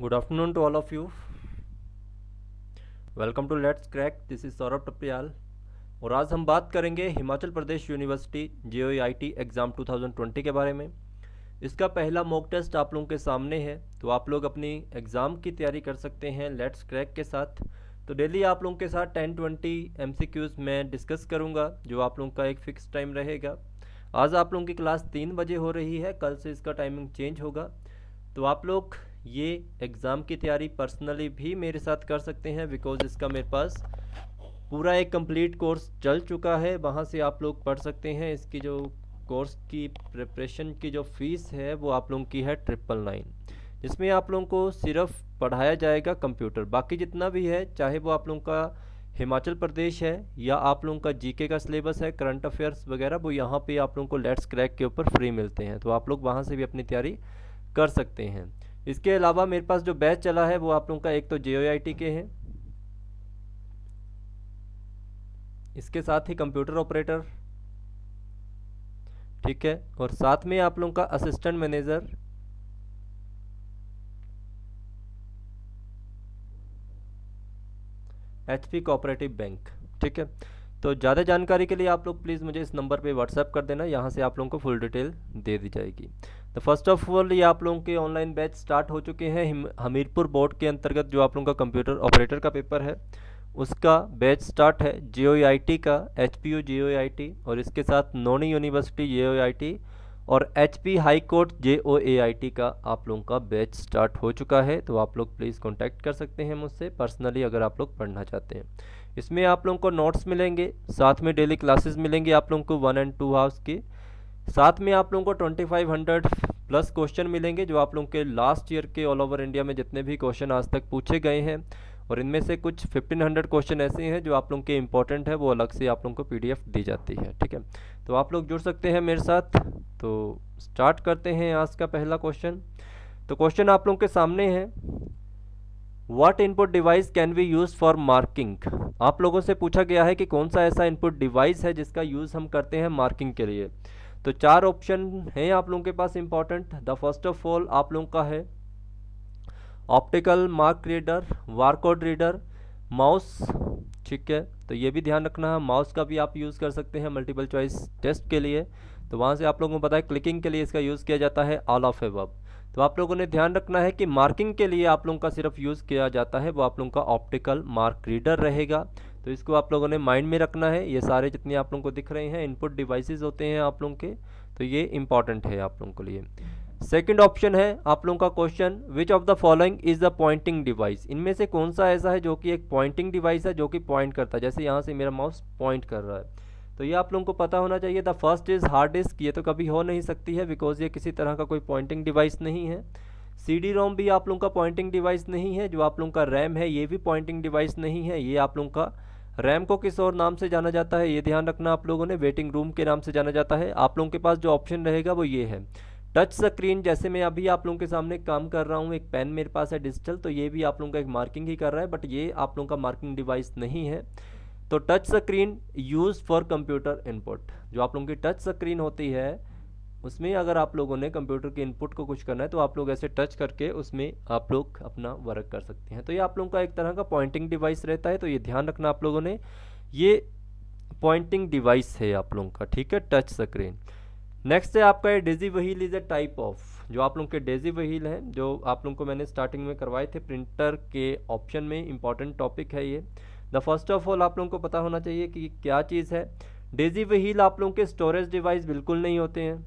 good afternoon to all of you welcome to let's crack this is Saurabh Tapriyal और आज हम बात करेंगे Himachal Pradesh university JE exam 2020 के बारे में इसका पहला मॉक टेस्ट आप लोगों के सामने है तो आप लोग अपनी एग्ज़ाम की तैयारी कर सकते हैं लेट्स क्रैक के साथ तो डेली आप लोगों के साथ टेन ट्वेंटी एम मैं डिस्कस करूँगा जो आप लोगों का एक फ़िक्स टाइम रहेगा आज आप लोगों की क्लास तीन बजे हो रही है कल से इसका टाइमिंग चेंज होगा तो आप लोग ये एग्ज़ाम की तैयारी पर्सनली भी मेरे साथ कर सकते हैं बिकॉज़ इसका मेरे पास पूरा एक कंप्लीट कोर्स चल चुका है वहाँ से आप लोग पढ़ सकते हैं इसकी जो कोर्स की प्रिपरेशन की जो फ़ीस है वो आप लोगों की है ट्रिपल नाइन जिसमें आप लोगों को सिर्फ पढ़ाया जाएगा कंप्यूटर बाकी जितना भी है चाहे वो आप लोगों का हिमाचल प्रदेश है या आप लोगों का जीके का सिलेबस है करंट अफेयर्स वगैरह वो यहाँ पे आप लोगों को लेट्स क्रैक के ऊपर फ्री मिलते हैं तो आप लोग वहाँ से भी अपनी तैयारी कर सकते हैं इसके अलावा मेरे पास जो बैच चला है वो आप लोगों का एक तो जे के हैं इसके साथ ही कंप्यूटर ऑपरेटर ठीक है और साथ में आप लोगों का assistant manager H P cooperative bank ठीक है तो ज़्यादा जानकारी के लिए आप लोग प्लीज़ मुझे इस नंबर पे व्हाट्सएप कर देना यहाँ से आप लोगों को फुल डिटेल दे दी जाएगी तो फर्स्ट ऑफ ऑल ये आप लोगों के ऑनलाइन बैच स्टार्ट हो चुके हैं हमीरपुर बोर्ड के अंतर्गत जो आप लोगों का कंप्यूटर ऑपरेटर का पेपर है उसका बैच स्टार्ट है जे का एच पी और इसके साथ नोनी यूनिवर्सिटी जे और H P high court J O का आप लोगों का बैच स्टार्ट हो चुका है तो आप लोग प्लीज़ कॉन्टैक्ट कर सकते हैं मुझसे पर्सनली अगर आप लोग पढ़ना चाहते हैं इसमें आप लोगों को नोट्स मिलेंगे साथ में डेली क्लासेस मिलेंगे आप लोगों को वन एंड टू हाउस के साथ में आप लोगों को twenty five hundred plus question मिलेंगे जो आप लोगों के लास्ट ईयर के ऑल ओवर इंडिया में जितने भी क्वेश्चन आज तक पूछे गए हैं और इनमें से कुछ हंड्रेड क्वेश्चन ऐसे हैं जो आप लोगों के इंपॉर्टेंट है वो अलग से आप लोगों को पी दी जाती है ठीक है तो आप लोग जुड़ सकते हैं मेरे साथ तो स्टार्ट करते हैं आज का पहला क्वेश्चन तो क्वेश्चन आप लोगों के सामने है what input device can be use for marking आप लोगों से पूछा गया है कि कौन सा ऐसा इनपुट डिवाइस है जिसका यूज़ हम करते हैं मार्किंग के लिए तो चार ऑप्शन हैं आप लोगों के पास important the first of all आप लोगों का है optical mark reader barcode reader mouse ठीक है तो ये भी ध्यान रखना है माउस का भी आप यूज़ कर सकते हैं मल्टीपल चॉइस टेस्ट के लिए तो वहाँ से आप लोगों को पता है क्लिकिंग के लिए इसका यूज़ किया जाता है ऑल ऑफ एवब तो आप लोगों ने ध्यान रखना है कि मार्किंग के लिए आप लोगों का सिर्फ यूज़ किया जाता है वो आप लोगों का ऑप्टिकल मार्क रीडर रहेगा तो इसको आप लोगों ने माइंड में रखना है ये सारे जितने आप लोगों को दिख रहे हैं इनपुट डिवाइसेस होते हैं आप लोगों के तो ये इंपॉर्टेंट है आप लोगों के लिए सेकंड ऑप्शन है आप लोगों का question which of the following is the pointing device इनमें से कौन सा ऐसा है जो कि एक पॉइंटिंग डिवाइस है जो कि पॉइंट करता है जैसे यहाँ से मेरा माउस पॉइंट कर रहा है तो ये आप लोगों को पता होना चाहिए the first is hard disk ये तो कभी हो नहीं सकती है बिकॉज ये किसी तरह का कोई पॉइंटिंग डिवाइस नहीं है सी डी रोम भी आप लोगों का पॉइंटिंग डिवाइस नहीं है जो आप लोगों का रैम है ये भी पॉइंटिंग डिवाइस नहीं है ये आप लोगों का रैम को किस और नाम से जाना जाता है ये ध्यान रखना आप लोगों ने वेटिंग रूम के नाम से जाना जाता है आप लोगों के पास जो ऑप्शन रहेगा वो ये है टच स्क्रीन जैसे मैं अभी आप लोगों के सामने काम कर रहा हूँ एक पेन मेरे पास है डिजिटल तो ये भी आप लोगों का एक मार्किंग ही कर रहा है बट ये आप लोगों का मार्किंग डिवाइस नहीं है तो touch screen use for computer input जो आप लोगों की टच स्क्रीन होती है उसमें अगर आप लोगों ने कंप्यूटर के इनपुट को कुछ करना है तो आप लोग ऐसे टच करके उसमें आप लोग अपना वर्क कर सकते हैं तो ये आप लोगों का एक तरह का पॉइंटिंग डिवाइस रहता है तो ये ध्यान रखना आप लोगों ने ये पॉइंटिंग डिवाइस है आप लोगों का ठीक है टच स्क्रीन नेक्स्ट है आपका ये daisy wheel is a type of जो आप लोगों के डेजी वहील हैं जो आप लोगों को मैंने स्टार्टिंग में करवाए थे प्रिंटर के ऑप्शन में इंपॉर्टेंट टॉपिक है ये द फर्स्ट ऑफ ऑल आप लोगों को पता होना चाहिए कि क्या चीज़ है डेजी वहील आप लोगों के स्टोरेज डिवाइस बिल्कुल नहीं होते हैं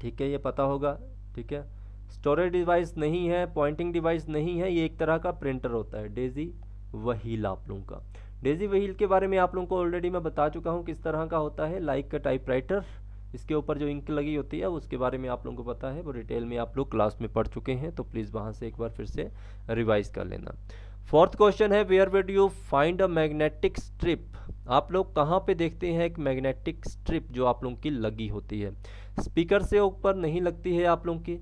ठीक है ये पता होगा ठीक है स्टोरेज डिवाइस नहीं है पॉइंटिंग डिवाइस नहीं है ये एक तरह का प्रिंटर होता है डेजी वहील आप लोगों का डेजी वहील के बारे में आप लोगों को ऑलरेडी मैं बता चुका हूँ किस तरह का होता है लाइक का टाइप इसके ऊपर जो इंक लगी होती है उसके बारे में आप लोगों को पता है वो डिटेल में आप लोग क्लास में पढ़ चुके हैं तो प्लीज़ वहाँ से एक बार फिर से रिवाइज़ कर लेना फोर्थ क्वेश्चन है where would you find a magnetic strip आप लोग कहाँ पे देखते हैं एक मैग्नेटिक स्ट्रिप जो आप लोगों की लगी होती है स्पीकर से ऊपर नहीं लगती है आप लोगों की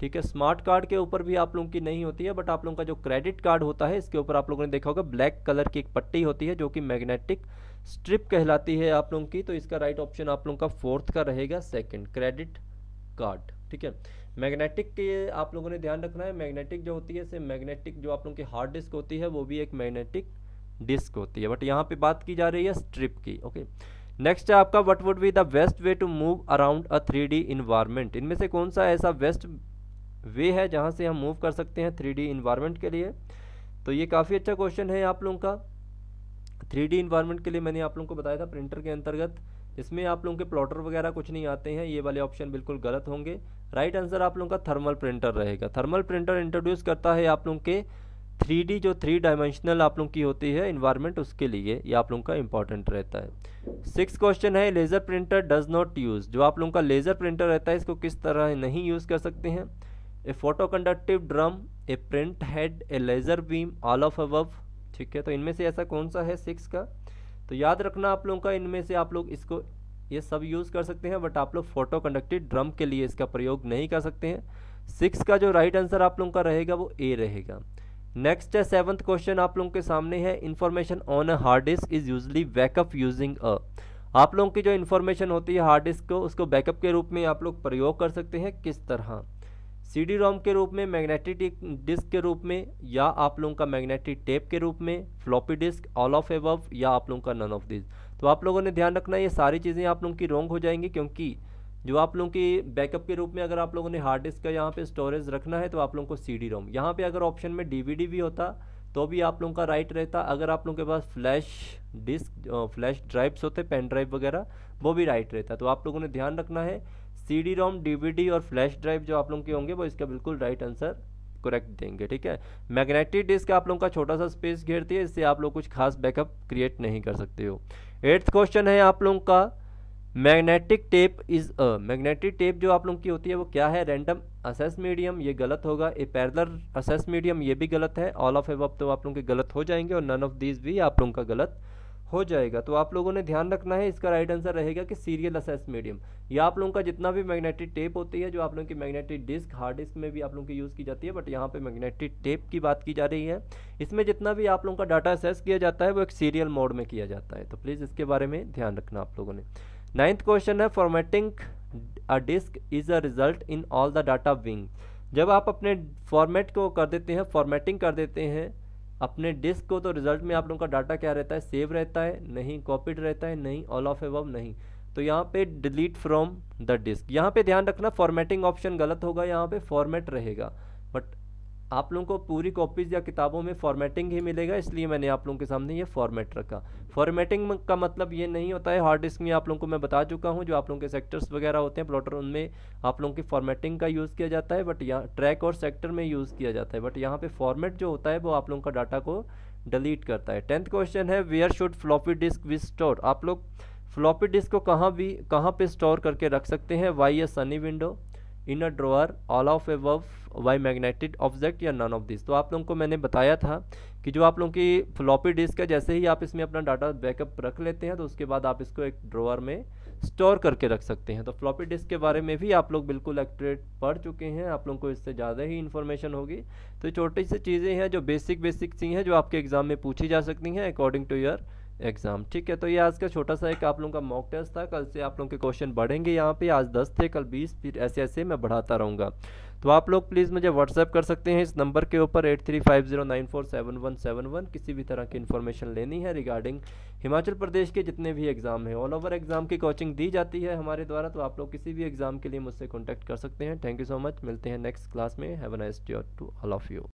ठीक है स्मार्ट कार्ड के ऊपर भी आप लोगों की नहीं होती है बट आप लोगों का जो क्रेडिट कार्ड होता है इसके ऊपर आप लोगों ने देखा होगा ब्लैक कलर की एक पट्टी होती है जो कि मैग्नेटिक स्ट्रिप कहलाती है आप लोगों की तो इसका राइट ऑप्शन आप लोगों का फोर्थ का रहेगा सेकेंड क्रेडिट कार्ड ठीक है मैग्नेटिक के आप लोगों ने ध्यान रखना है मैग्नेटिक जो होती है से मैग्नेटिक जो आप लोगों की हार्ड डिस्क होती है वो भी एक मैग्नेटिक डिस्क होती है बट यहाँ पे बात की जा रही है स्ट्रिप की ओके नेक्स्ट है आपका what would be the best way to move around a three D environment इनमें से कौन सा ऐसा बेस्ट वे है जहाँ से हम मूव कर सकते हैं थ्री डी इन्वायरमेंट के लिए तो ये काफ़ी अच्छा क्वेश्चन है आप लोगों का थ्री डी इन्वायरमेंट के लिए मैंने आप लोगों को बताया था प्रिंटर के अंतर्गत इसमें आप लोगों के प्लॉटर वगैरह कुछ नहीं आते हैं ये वाले ऑप्शन बिल्कुल गलत होंगे राइट आंसर आप लोगों का थर्मल प्रिंटर रहेगा थर्मल प्रिंटर इंट्रोड्यूस करता है आप लोगों के थ्री जो थ्री डायमेंशनल आप लोगों की होती है इन्वायरमेंट उसके लिए ये आप लोगों का इंपॉर्टेंट रहता है सिक्स क्वेश्चन है laser printer does not use जो आप लोगों का लेज़र प्रिंटर रहता है इसको किस तरह नहीं यूज़ कर सकते हैं a photo conductive drum a print head a laser beam all of above ठीक है तो इनमें से ऐसा कौन सा है सिक्स का तो याद रखना आप लोगों का इनमें से आप लोग इसको ये सब यूज़ कर सकते हैं बट आप लोग फोटो कंडक्टेड ड्रम के लिए इसका प्रयोग नहीं कर सकते हैं सिक्स का जो राइट आंसर आप लोगों का रहेगा वो ए रहेगा नेक्स्ट है सेवन्थ क्वेश्चन आप लोगों के सामने है information on a hard disk is usually backup using a आप लोगों की जो इन्फॉर्मेशन होती है हार्ड डिस्क को उसको बैकअप के रूप में आप लोग प्रयोग कर सकते हैं किस तरह सी डी रोम के रूप में मैग्नेटिक डिस्क के रूप में या आप लोगों का मैग्नेटिक टेप के रूप में floppy disk all of above या आप लोगों का नन ऑफ दिस तो आप लोगों ने ध्यान रखना ये सारी चीज़ें आप लोगों की रोंग हो जाएंगी क्योंकि जो आप लोगों की बैकअप के रूप में अगर आप लोगों ने हार्ड डिस्क का यहाँ पर स्टोरेज रखना है तो आप लोगों को सी डी रोम यहाँ पर अगर ऑप्शन में डी भी होता तो भी आप लोगों का राइट रहता अगर आप लोगों के पास फ्लैश डिस्क फ्लैश ड्राइव्स होते पेन ड्राइव वगैरह वो भी राइट रहता तो आप लोगों ने ध्यान रखना है सी डी रोम डी और फ्लैश ड्राइव जो आप लोगों के होंगे वो इसका बिल्कुल राइट आंसर करेक्ट देंगे ठीक है मैग्नेटिक डिस्क आप लोगों का छोटा सा स्पेस घेरती है इससे आप लोग कुछ खास बैकअप क्रिएट नहीं कर सकते हो एट्थ क्वेश्चन है आप लोगों का magnetic tape is a magnetic tape जो आप लोगों की होती है वो क्या है रैंडम असेस मीडियम ये गलत होगा ए पैरलर असेस मीडियम ये भी गलत है ऑल ऑफ एव तो आप लोगों के गलत हो जाएंगे और नन ऑफ दीज भी आप लोगों का गलत हो जाएगा तो आप लोगों ने ध्यान रखना है इसका राइट आंसर रहेगा कि सीरियल असेस मीडियम या आप लोगों का जितना भी मैग्नेटिक टेप होती है जो आप लोगों की मैग्नेटिक डिस्क हार्ड डिस्क में भी आप लोगों की यूज़ की जाती है बट यहाँ पे मैग्नेटिक टेप की बात की जा रही है इसमें जितना भी आप लोगों का डाटा असेस किया जाता है वो एक सीरियल मोड में किया जाता है तो प्लीज़ इसके बारे में ध्यान रखना आप लोगों ने नाइन्थ क्वेश्चन है formatting a disk is a result in all the data being जब आप अपने फॉर्मेट को कर देते हैं फॉर्मेटिंग कर देते हैं अपने डिस्क को तो रिजल्ट में आप लोगों का डाटा क्या रहता है सेव रहता है नहीं कॉपीड रहता है नहीं ऑल ऑफ एव नहीं तो यहाँ पे डिलीट फ्रॉम द डिस्क यहाँ पे ध्यान रखना फॉर्मेटिंग ऑप्शन गलत होगा यहाँ पे फॉर्मेट रहेगा बट आप लोगों को पूरी कॉपीज़ या किताबों में फॉर्मेटिंग ही मिलेगा इसलिए मैंने आप लोगों के सामने ये फॉर्मेट रखा फॉर्मेटिंग का मतलब ये नहीं होता है हार्ड डिस्क में आप लोगों को मैं बता चुका हूँ जो आप लोगों के सेक्टर्स वगैरह होते हैं प्लॉटर उनमें आप लोगों की फॉर्मेटिंग का यूज़ किया जाता है बट यहाँ ट्रैक और सेक्टर में यूज़ किया जाता है बट यहाँ पर फॉर्मेट जो होता है वो आप लोगों का डाटा को डिलीट करता है टेंथ क्वेश्चन है where should floppy disk be store आप लोग फ्लॉपी डिस्क को कहाँ भी कहाँ पर स्टोर करके रख सकते हैं by a sunny window in a drawer all of above by magnetic object या नन ऑफ दिस तो आप लोगों को मैंने बताया था कि जो आप लोगों की फ्लॉपी डिस्क है जैसे ही आप इसमें अपना डाटा बैकअप रख लेते हैं तो उसके बाद आप इसको एक ड्रोअर में स्टोर करके रख सकते हैं तो फ्लॉपी डिस्क के बारे में भी आप लोग बिल्कुल एक्ट्रेट पढ़ चुके हैं आप लोगों को इससे ज़्यादा ही इन्फॉर्मेशन होगी तो छोटी सी चीज़ें हैं जो बेसिक बेसिक सी हैं जो आपके एग्ज़ाम में पूछी जा सकती हैं अकॉर्डिंग टू योर एग्ज़ाम ठीक है तो ये आज का छोटा सा एक आप लोगों का मॉक टेस्ट था कल से आप लोगों के क्वेश्चन बढ़ेंगे यहाँ पे आज दस थे कल बीस फिर ऐसे ऐसे मैं बढ़ाता रहूँगा तो आप लोग प्लीज़ मुझे व्हाट्सएप कर सकते हैं इस नंबर के ऊपर eight three five zero nine four seven one seven one किसी भी तरह की इन्फॉर्मेशन लेनी है रिगार्डिंग हिमाचल प्रदेश के जितने भी एग्ज़ाम हैं ऑल ओवर एग्ज़ाम की कोचिंग दी जाती है हमारे द्वारा तो आप लोग किसी भी एग्ज़ाम के लिए मुझसे कॉन्टैक्ट कर सकते हैं थैंक यू सो मच मिलते हैं नेक्स्ट क्लास में have an nice to all of you